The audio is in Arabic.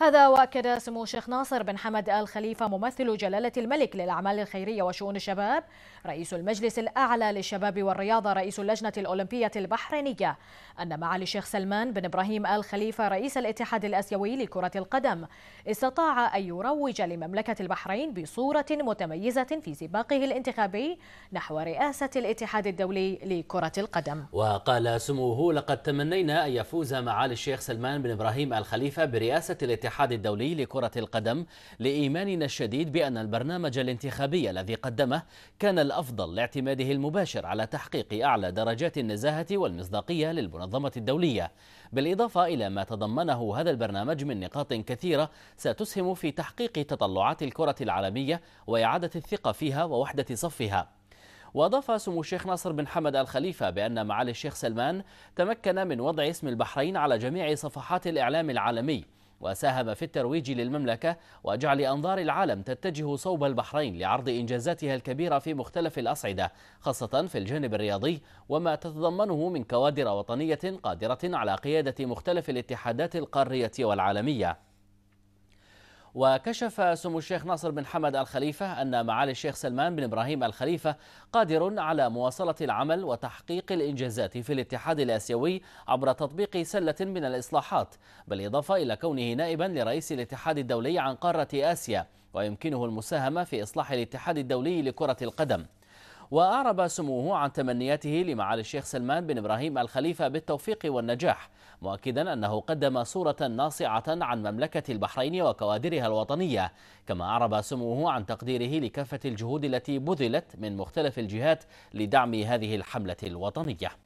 هذا واكد سمو الشيخ ناصر بن حمد ال خليفه ممثل جلاله الملك للاعمال الخيريه وشؤون الشباب رئيس المجلس الاعلى للشباب والرياضه رئيس اللجنه الاولمبيه البحرينيه ان معالي الشيخ سلمان بن ابراهيم ال خليفه رئيس الاتحاد الاسيوي لكره القدم استطاع ان يروج لمملكه البحرين بصوره متميزه في سباقه الانتخابي نحو رئاسه الاتحاد الدولي لكره القدم. وقال سموه لقد تمنينا ان يفوز معالي الشيخ سلمان بن ابراهيم ال خليفه برئاسه الاتحاد الاتحاد الدولي لكرة القدم لإيماننا الشديد بأن البرنامج الانتخابي الذي قدمه كان الأفضل لاعتماده المباشر على تحقيق أعلى درجات النزاهة والمصداقية للمنظمة الدولية بالإضافة إلى ما تضمنه هذا البرنامج من نقاط كثيرة ستسهم في تحقيق تطلعات الكرة العالمية وإعادة الثقة فيها ووحدة صفها وأضاف سمو الشيخ ناصر بن حمد الخليفة بأن معالي الشيخ سلمان تمكن من وضع اسم البحرين على جميع صفحات الإعلام العالمي وساهم في الترويج للمملكة وجعل أنظار العالم تتجه صوب البحرين لعرض إنجازاتها الكبيرة في مختلف الأصعدة خاصة في الجانب الرياضي وما تتضمنه من كوادر وطنية قادرة على قيادة مختلف الاتحادات القارية والعالمية وكشف سمو الشيخ ناصر بن حمد الخليفة أن معالي الشيخ سلمان بن إبراهيم الخليفة قادر على مواصلة العمل وتحقيق الإنجازات في الاتحاد الآسيوي عبر تطبيق سلة من الإصلاحات بالإضافة إلى كونه نائبا لرئيس الاتحاد الدولي عن قارة آسيا ويمكنه المساهمة في إصلاح الاتحاد الدولي لكرة القدم وأعرب سموه عن تمنياته لمعالي الشيخ سلمان بن إبراهيم الخليفة بالتوفيق والنجاح مؤكدا أنه قدم صورة ناصعة عن مملكة البحرين وكوادرها الوطنية كما أعرب سموه عن تقديره لكافة الجهود التي بذلت من مختلف الجهات لدعم هذه الحملة الوطنية